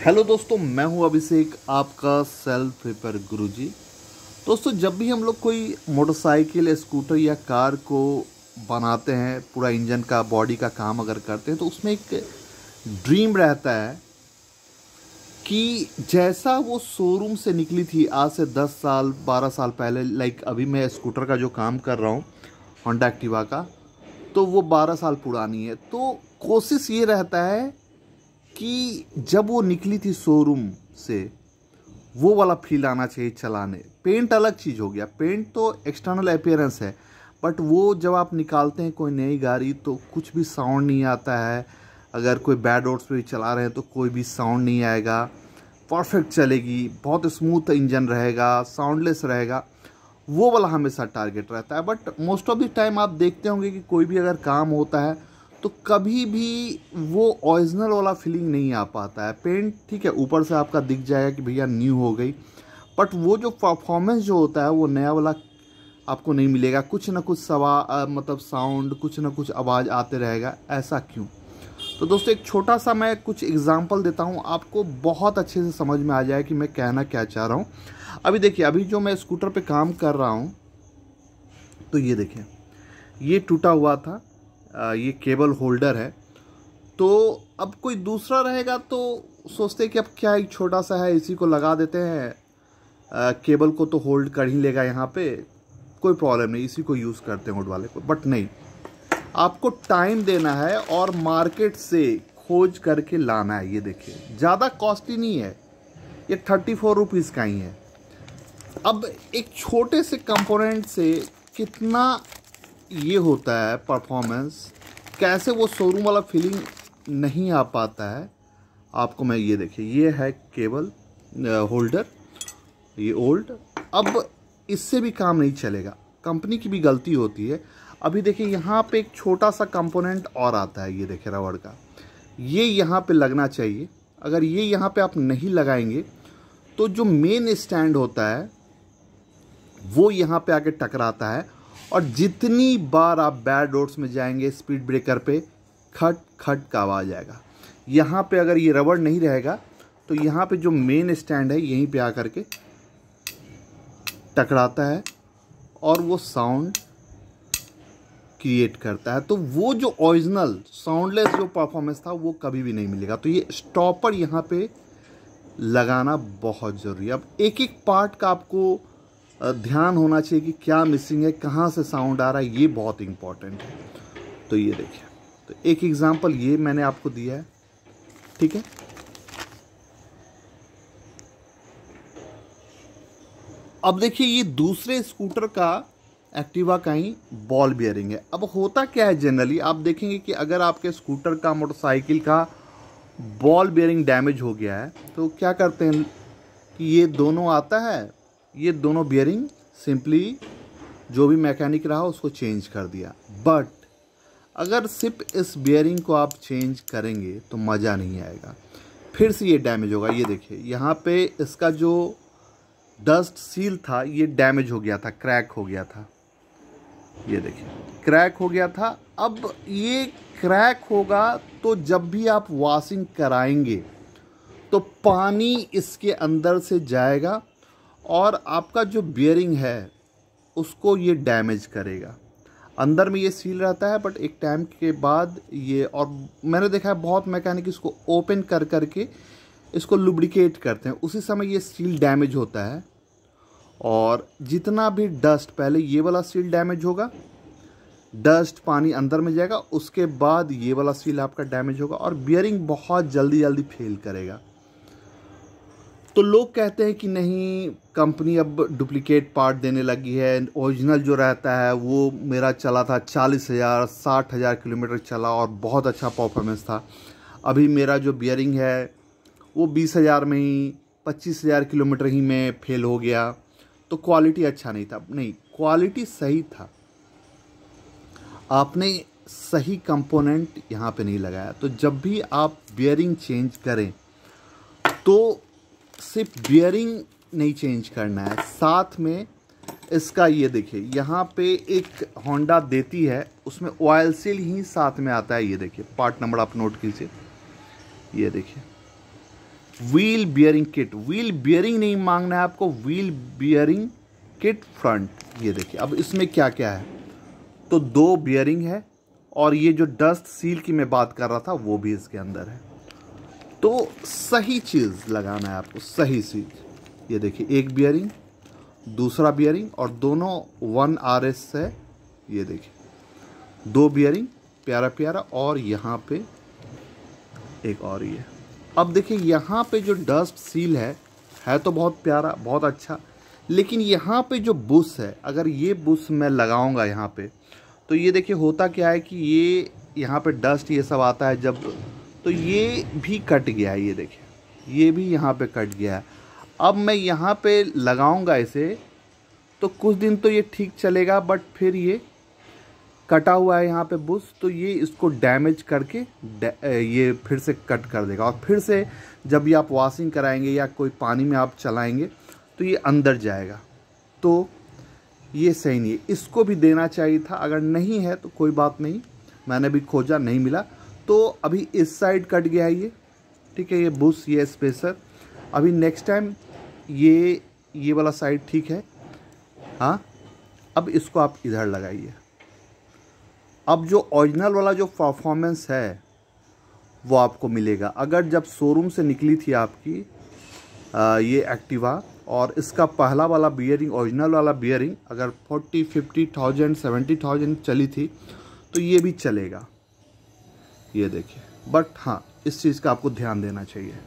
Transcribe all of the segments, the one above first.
hello दोस्तों मैं हूं अभिषेक आपका सेल्फ रिपेयर गुरुजी दोस्तों जब भी हम लोग कोई मोटरसाइकिल स्कूटर या कार को बनाते हैं पूरा इंजन का बॉडी का काम अगर करते हैं तो उसमें एक ड्रीम रहता है कि जैसा वो शोरूम से निकली थी आज से 10 साल 12 साल पहले लाइक अभी मैं स्कूटर का जो काम कर रहा हूँ होंडा एक्टिवा का तो वो 12 साल पुरानी है तो कोशिश ये रहता है कि जब वो निकली थी शोरूम से वो वाला फील आना चाहिए चलाने पेंट अलग चीज़ हो गया पेंट तो एक्सटर्नल अपियरेंस है बट वो जब आप निकालते हैं कोई नई गाड़ी तो कुछ भी साउंड नहीं आता है अगर कोई बैड रोड्स पे भी चला रहे हैं तो कोई भी साउंड नहीं आएगा परफेक्ट चलेगी बहुत स्मूथ इंजन रहेगा साउंडलेस रहेगा वो वाला हमेशा टारगेट रहता है but most of the time आप देखते होंगे कि कोई भी अगर काम होता है तो कभी भी वो ओरिजिनल वाला फीलिंग नहीं आ पाता है पेंट ठीक है ऊपर से आपका दिख जाएगा कि भैया न्यू हो गई बट वो जो परफॉर्मेंस जो होता है वो नया वाला आपको नहीं मिलेगा कुछ ना कुछ सवा मतलब साउंड कुछ ना कुछ आवाज़ आते रहेगा ऐसा क्यों तो दोस्तों एक छोटा सा मैं कुछ एग्जांपल देता हूँ आपको बहुत अच्छे से समझ में आ जाए कि मैं कहना क्या चाह रहा हूँ अभी देखिए अभी जो मैं स्कूटर पे काम कर रहा हूँ तो ये देखिए ये टूटा हुआ था ये केबल होल्डर है तो अब कोई दूसरा रहेगा तो सोचते कि अब क्या एक छोटा सा है इसी को लगा देते हैं केबल को तो होल्ड कर ही लेगा यहाँ पे कोई प्रॉब्लम नहीं इसी को यूज़ करते हैं हुड वाले को बट नहीं आपको टाइम देना है और मार्केट से खोज करके लाना है ये देखिए ज़्यादा कॉस्टली नहीं है ये थर्टी फोर रुपीज़ का ही है अब एक छोटे से कंपोनेंट से कितना ये होता है परफॉर्मेंस कैसे वो शोरूम वाला फीलिंग नहीं आ पाता है आपको मैं ये देखिए ये है केबल होल्डर ये ओल्ड अब इससे भी काम नहीं चलेगा कंपनी की भी गलती होती है अभी देखिए यहाँ पे एक छोटा सा कंपोनेंट और आता है ये देखिए रबड़ का ये यहाँ पे लगना चाहिए अगर ये यहाँ पे आप नहीं लगाएंगे तो जो मेन स्टैंड होता है वो यहाँ पे आके टकराता है और जितनी बार आप बैड रोड्स में जाएंगे स्पीड ब्रेकर पे खट खट का आवाज़ आएगा यहाँ पे अगर ये रबड़ नहीं रहेगा तो यहाँ पे जो मेन स्टैंड है यहीं पे आकर के टकराता है और वो साउंड क्रिएट करता है तो वो जो ओरिजिनल साउंडलेस जो परफॉर्मेंस था वो कभी भी नहीं मिलेगा तो ये स्टॉपर यहाँ पे लगाना बहुत ज़रूरी है अब एक एक पार्ट का आपको ध्यान होना चाहिए कि क्या मिसिंग है कहाँ से साउंड आ रहा है ये बहुत इंपॉर्टेंट है तो ये देखिए तो एक एग्जाम्पल ये मैंने आपको दिया है ठीक है अब देखिए ये दूसरे स्कूटर का एक्टिवा का ही बॉल बियरिंग है अब होता क्या है जनरली आप देखेंगे कि अगर आपके स्कूटर का मोटरसाइकिल का बॉल बियरिंग डैमेज हो गया है तो क्या करते हैं कि ये दोनों आता है ये दोनों बियरिंग सिंपली जो भी मैकेनिक रहा उसको चेंज कर दिया बट अगर सिर्फ इस बियरिंग को आप चेंज करेंगे तो मज़ा नहीं आएगा फिर से ये डैमेज होगा ये देखिए यहाँ पे इसका जो डस्ट सील था ये डैमेज हो गया था क्रैक हो गया था ये देखिए क्रैक हो गया था अब ये क्रैक होगा तो जब भी आप वॉशिंग कराएंगे तो पानी इसके अंदर से जाएगा और आपका जो बियरिंग है उसको ये डैमेज करेगा अंदर में ये सील रहता है बट एक टाइम के बाद ये और मैंने देखा है बहुत मैकेनिक इसको ओपन कर कर के इसको लुब्रिकेट करते हैं उसी समय ये सील डैमेज होता है और जितना भी डस्ट पहले ये वाला सील डैमेज होगा डस्ट पानी अंदर में जाएगा उसके बाद ये वाला सील आपका डैमेज होगा और बियरिंग बहुत जल्दी जल्दी फेल करेगा तो लोग कहते हैं कि नहीं कंपनी अब डुप्लीकेट पार्ट देने लगी है ओरिजिनल जो रहता है वो मेरा चला था चालीस हज़ार साठ हज़ार किलोमीटर चला और बहुत अच्छा परफॉर्मेंस था अभी मेरा जो बियरिंग है वो बीस हज़ार में ही पच्चीस हज़ार किलोमीटर ही में फेल हो गया तो क्वालिटी अच्छा नहीं था नहीं क्वालिटी सही था आपने सही कंपोनेंट यहाँ पे नहीं लगाया तो जब भी आप बियरिंग चेंज करें तो सिर्फ बियरिंग नहीं चेंज करना है साथ में इसका ये देखिए यहाँ पे एक होंडा देती है उसमें ऑयल सील ही साथ में आता है ये देखिए पार्ट नंबर आप नोट कीजिए ये देखिए wheel bearing kit wheel bearing नहीं मांगना है आपको व्हील बियरिंग किट फ्रंट ये देखिए अब इसमें क्या क्या है तो दो बियरिंग है और ये जो डस्ट सील की मैं बात कर रहा था वो भी इसके अंदर है तो सही चीज़ लगाना है आपको सही चीज़ ये देखिए एक बियरिंग दूसरा बियरिंग और दोनों वन आर एस है ये देखिए दो बियरिंग प्यारा प्यारा और यहाँ पे एक और ये अब देखिए यहाँ पे जो डस्ट सील है है तो बहुत प्यारा बहुत अच्छा लेकिन यहाँ पे जो बुश है अगर ये बुश मैं लगाऊंगा यहाँ पे तो ये देखिए होता क्या है कि ये यहाँ पे डस्ट ये सब आता है जब तो ये भी कट गया ये देखिए ये भी यहाँ पे कट गया अब मैं यहाँ पे लगाऊंगा इसे तो कुछ दिन तो ये ठीक चलेगा बट फिर ये कटा हुआ है यहाँ पे बुश तो ये इसको डैमेज करके ये फिर से कट कर देगा और फिर से जब ये आप वॉशिंग कराएंगे या कोई पानी में आप चलाएंगे तो ये अंदर जाएगा तो ये सही नहीं है इसको भी देना चाहिए था अगर नहीं है तो कोई बात नहीं मैंने भी खोजा नहीं मिला तो अभी इस साइड कट गया है ये ठीक है ये बुश ये स्पेसर अभी नेक्स्ट टाइम ये ये वाला साइड ठीक है हाँ अब इसको आप इधर लगाइए अब जो ओरिजिनल वाला जो परफॉर्मेंस है वो आपको मिलेगा अगर जब शोरूम से निकली थी आपकी आ, ये एक्टिवा और इसका पहला वाला बियरिंग ओरिजिनल वाला बियरिंग अगर forty fifty thousand seventy thousand चली थी तो ये भी चलेगा ये देखिए बट हाँ इस चीज़ का आपको ध्यान देना चाहिए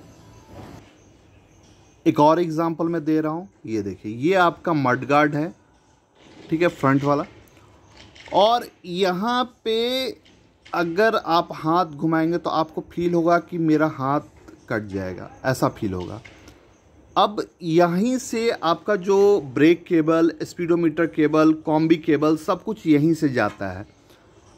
एक और एग्जांपल मैं दे रहा हूँ ये देखिए ये आपका मड गार्ड है ठीक है फ्रंट वाला और यहाँ पे अगर आप हाथ घुमाएंगे तो आपको फील होगा कि मेरा हाथ कट जाएगा ऐसा फील होगा अब यहीं से आपका जो brake cable speedometer cable combi cable सब कुछ यहीं से जाता है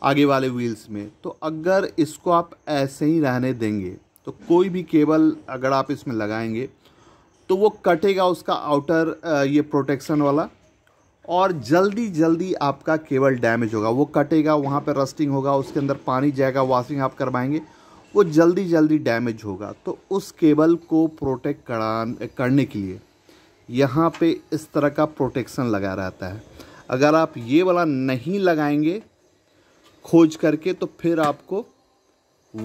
आगे वाले व्हील्स में तो अगर इसको आप ऐसे ही रहने देंगे तो कोई भी केबल अगर आप इसमें लगाएंगे तो वो कटेगा उसका आउटर ये प्रोटेक्शन वाला और जल्दी जल्दी आपका केबल डैमेज होगा वो कटेगा वहाँ पर रस्टिंग होगा उसके अंदर पानी जाएगा वॉशिंग आप करवाएंगे वो जल्दी जल्दी डैमेज होगा तो उस केबल को प्रोटेक्ट करा करने के लिए यहाँ पे इस तरह का प्रोटेक्शन लगा रहता है अगर आप ये वाला नहीं लगाएंगे खोज करके तो फिर आपको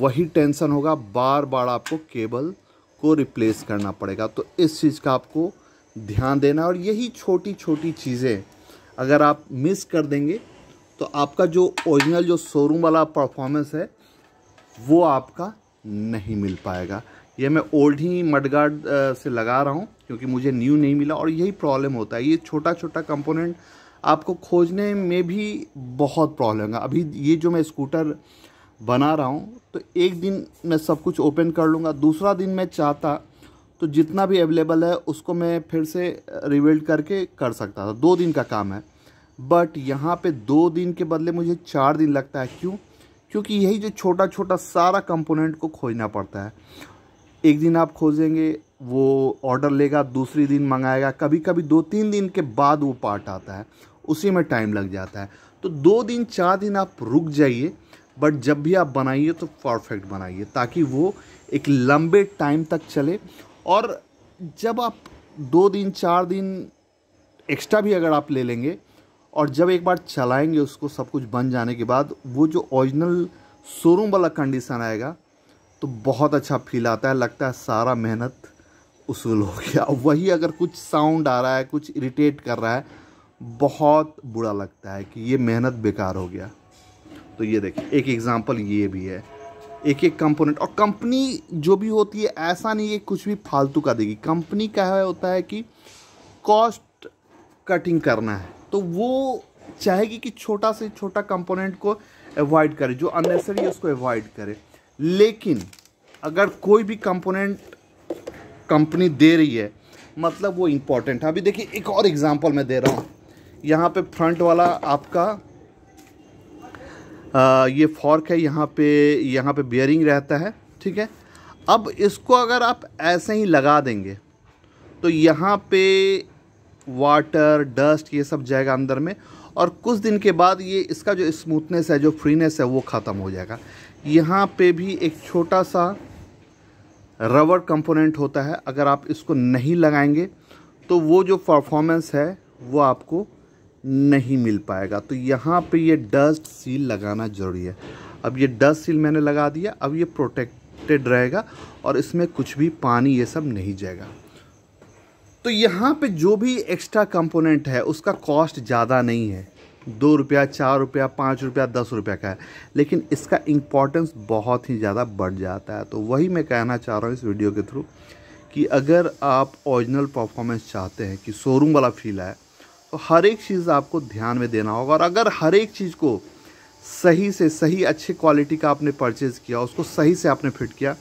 वही टेंशन होगा बार बार आपको केबल को रिप्लेस करना पड़ेगा तो इस चीज़ का आपको ध्यान देना और यही छोटी छोटी चीज़ें अगर आप मिस कर देंगे तो आपका जो ओरिजिनल जो शोरूम वाला परफॉर्मेंस है वो आपका नहीं मिल पाएगा ये मैं ओल्ड ही मडगार्ड से लगा रहा हूँ क्योंकि मुझे न्यू नहीं मिला और यही प्रॉब्लम होता है ये छोटा छोटा कंपोनेंट आपको खोजने में भी बहुत प्रॉब्लम है अभी ये जो मैं स्कूटर बना रहा हूँ तो एक दिन मैं सब कुछ ओपन कर लूँगा दूसरा दिन मैं चाहता तो जितना भी अवेलेबल है उसको मैं फिर से रिवेल्ड करके कर सकता था दो दिन का काम है बट यहाँ पे दो दिन के बदले मुझे चार दिन लगता है क्यों क्योंकि यही जो छोटा छोटा सारा कंपोनेंट को खोजना पड़ता है एक दिन आप खोजेंगे वो ऑर्डर लेगा दूसरी दिन मंगाएगा कभी कभी दो तीन दिन के बाद वो पार्ट आता है उसी में टाइम लग जाता है तो दो दिन चार दिन आप रुक जाइए बट जब भी आप बनाइए तो परफेक्ट बनाइए ताकि वो एक लंबे टाइम तक चले और जब आप दो दिन चार दिन एक्स्ट्रा भी अगर आप ले लेंगे और जब एक बार चलाएंगे उसको सब कुछ बन जाने के बाद वो जो ओरिजिनल शोरूम वाला कंडीशन आएगा तो बहुत अच्छा फील आता है लगता है सारा मेहनत उसूल हो गया वही अगर कुछ साउंड आ रहा है कुछ इरिटेट कर रहा है बहुत बुरा लगता है कि ये मेहनत बेकार हो गया तो ये देखिए एक एग्ज़ाम्पल ये भी है एक एक कंपोनेंट और कंपनी जो भी होती है ऐसा नहीं है कुछ भी फालतू का देगी कंपनी का होता है कि कॉस्ट कटिंग करना है तो वो चाहेगी कि छोटा से छोटा कंपोनेंट को अवॉइड करे जो अननेसरी है उसको अवॉइड करे लेकिन अगर कोई भी कंपोनेंट कंपनी दे रही है मतलब वो इम्पोर्टेंट है अभी देखिए एक और एग्जांपल मैं दे रहा हूँ यहाँ पे फ्रंट वाला आपका आ, ये फॉर्क है यहाँ पे यहाँ पे बियरिंग रहता है ठीक है अब इसको अगर आप ऐसे ही लगा देंगे तो यहाँ पे वाटर डस्ट ये सब जाएगा अंदर में और कुछ दिन के बाद ये इसका जो स्मूथनेस है जो फ्रीनेस है वो ख़त्म हो जाएगा यहाँ पे भी एक छोटा सा रबर कंपोनेंट होता है अगर आप इसको नहीं लगाएंगे तो वो जो परफॉर्मेंस है वो आपको नहीं मिल पाएगा तो यहाँ पे ये डस्ट सील लगाना ज़रूरी है अब ये डस्ट सील मैंने लगा दिया अब ये प्रोटेक्टेड रहेगा और इसमें कुछ भी पानी ये सब नहीं जाएगा तो यहाँ पे जो भी एक्स्ट्रा कंपोनेंट है उसका कॉस्ट ज़्यादा नहीं है दो रुपया चार रुपया पाँच रुपया दस रुपया का है लेकिन इसका इम्पोर्टेंस बहुत ही ज़्यादा बढ़ जाता है तो वही मैं कहना चाह रहा हूँ इस वीडियो के थ्रू कि अगर आप ओरिजिनल परफॉर्मेंस चाहते हैं कि शोरूम वाला फील आए तो हर एक चीज़ आपको ध्यान में देना होगा और अगर हर एक चीज़ को सही से सही अच्छे क्वालिटी का आपने परचेज़ किया उसको सही से आपने फिट किया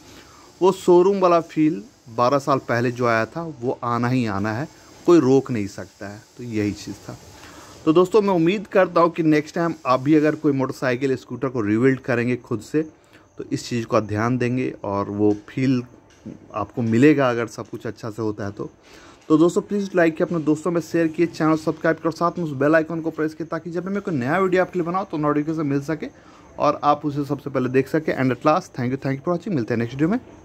वो शोरूम वाला फील 12 साल पहले जो आया था वो आना ही आना है कोई रोक नहीं सकता है तो यही चीज़ था तो दोस्तों मैं उम्मीद करता हूँ कि नेक्स्ट टाइम आप भी अगर कोई मोटरसाइकिल स्कूटर को रिविल्ड करेंगे खुद से तो इस चीज़ का ध्यान देंगे और वो फील आपको मिलेगा अगर सब कुछ अच्छा से होता है तो तो दोस्तों प्लीज़ लाइक किया अपने दोस्तों में शेयर किए चैनल सब्सक्राइब कर साथ में उस बेल आइकन को प्रेस किया ताकि जब मैं कोई नया वीडियो आपके लिए बनाओ तो नोटिफिकेशन मिल सके और आप उसे सबसे पहले देख सके and at last thank you thank you for watching मिलते हैं नेक्स्ट वीडियो में